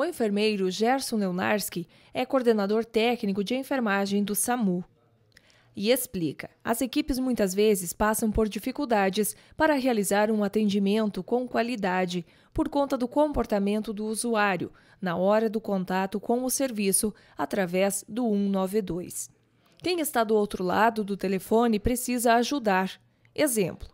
O enfermeiro Gerson Leonarski é coordenador técnico de enfermagem do SAMU. E explica: as equipes muitas vezes passam por dificuldades para realizar um atendimento com qualidade por conta do comportamento do usuário na hora do contato com o serviço através do 192. Quem está do outro lado do telefone precisa ajudar. Exemplo: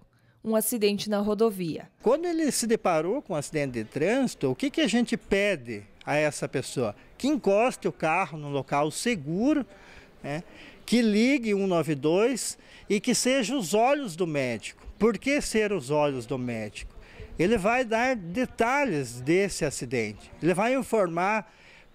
um acidente na rodovia. Quando ele se deparou com um acidente de trânsito, o que, que a gente pede a essa pessoa que encoste o carro no local seguro, né, que ligue 192 e que seja os olhos do médico. Por que ser os olhos do médico? Ele vai dar detalhes desse acidente, ele vai informar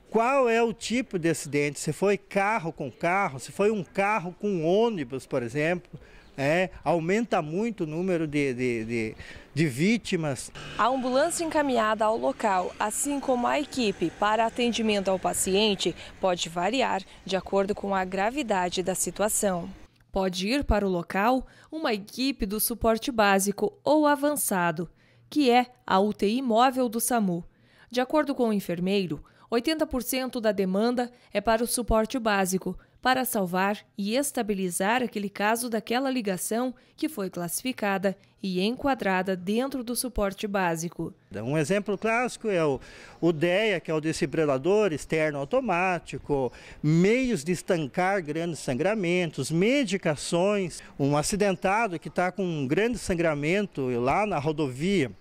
qual é o tipo de acidente, se foi carro com carro, se foi um carro com ônibus, por exemplo é, aumenta muito o número de, de, de, de vítimas. A ambulância encaminhada ao local, assim como a equipe para atendimento ao paciente, pode variar de acordo com a gravidade da situação. Pode ir para o local uma equipe do suporte básico ou avançado, que é a UTI móvel do SAMU. De acordo com o enfermeiro, 80% da demanda é para o suporte básico para salvar e estabilizar aquele caso daquela ligação que foi classificada e enquadrada dentro do suporte básico. Um exemplo clássico é o, o DEA, que é o desfibrilador externo automático, meios de estancar grandes sangramentos, medicações, um acidentado que está com um grande sangramento lá na rodovia.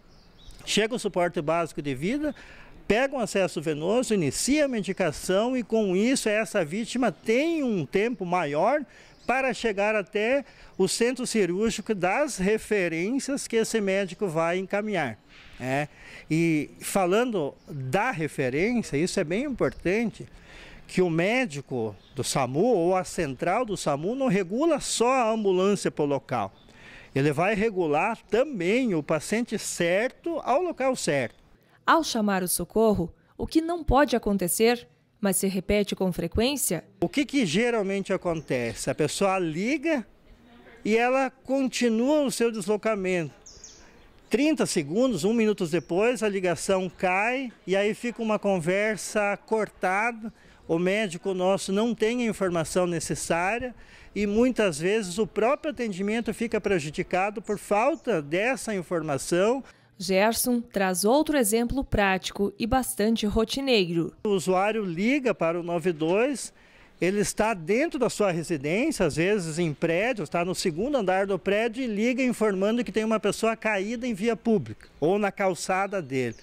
Chega o suporte básico de vida, pega um acesso venoso, inicia a medicação e com isso essa vítima tem um tempo maior para chegar até o centro cirúrgico das referências que esse médico vai encaminhar. É. E falando da referência, isso é bem importante, que o médico do SAMU ou a central do SAMU não regula só a ambulância para o local. Ele vai regular também o paciente certo ao local certo. Ao chamar o socorro, o que não pode acontecer, mas se repete com frequência? O que, que geralmente acontece? A pessoa liga e ela continua o seu deslocamento. 30 segundos, um minuto depois, a ligação cai e aí fica uma conversa cortada. O médico nosso não tem a informação necessária e muitas vezes o próprio atendimento fica prejudicado por falta dessa informação. Gerson traz outro exemplo prático e bastante rotineiro. O usuário liga para o 92, ele está dentro da sua residência, às vezes em prédio, está no segundo andar do prédio e liga informando que tem uma pessoa caída em via pública ou na calçada dele.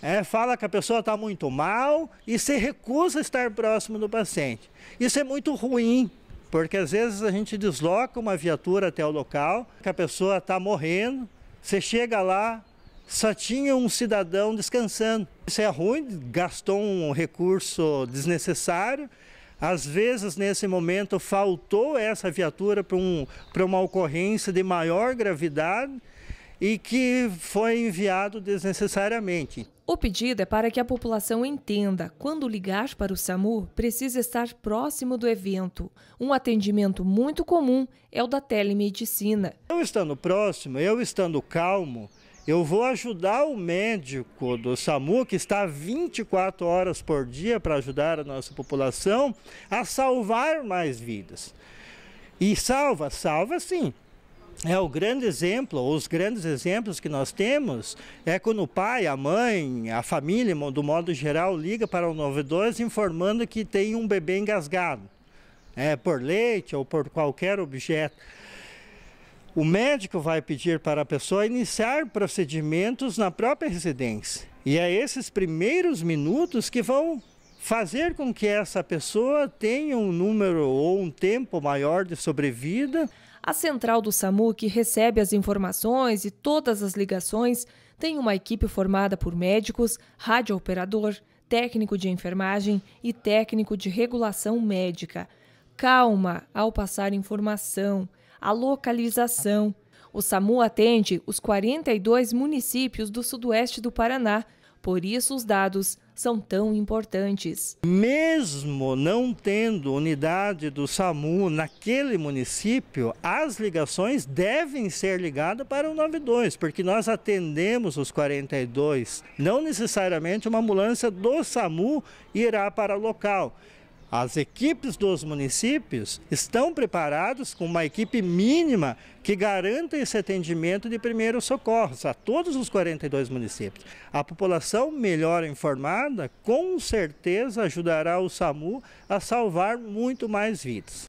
É, fala que a pessoa está muito mal e se recusa a estar próximo do paciente. Isso é muito ruim, porque às vezes a gente desloca uma viatura até o local, que a pessoa está morrendo, você chega lá, só tinha um cidadão descansando. Isso é ruim, gastou um recurso desnecessário. Às vezes, nesse momento, faltou essa viatura para um, uma ocorrência de maior gravidade e que foi enviado desnecessariamente. O pedido é para que a população entenda: quando ligar para o SAMU, precisa estar próximo do evento. Um atendimento muito comum é o da telemedicina. Eu estando próximo, eu estando calmo, eu vou ajudar o médico do SAMU, que está 24 horas por dia para ajudar a nossa população, a salvar mais vidas. E salva, salva sim. É o grande exemplo, os grandes exemplos que nós temos é quando o pai, a mãe, a família, do modo geral, liga para o 92 informando que tem um bebê engasgado, é, por leite ou por qualquer objeto. O médico vai pedir para a pessoa iniciar procedimentos na própria residência. E é esses primeiros minutos que vão fazer com que essa pessoa tenha um número ou um tempo maior de sobrevida. A central do SAMU, que recebe as informações e todas as ligações, tem uma equipe formada por médicos, radiooperador, técnico de enfermagem e técnico de regulação médica. Calma ao passar informação a localização. O SAMU atende os 42 municípios do sudoeste do Paraná, por isso os dados são tão importantes. Mesmo não tendo unidade do SAMU naquele município, as ligações devem ser ligadas para o 92, porque nós atendemos os 42. Não necessariamente uma ambulância do SAMU irá para o local. As equipes dos municípios estão preparados com uma equipe mínima que garanta esse atendimento de primeiros socorros a todos os 42 municípios. A população melhor informada com certeza ajudará o SAMU a salvar muito mais vidas.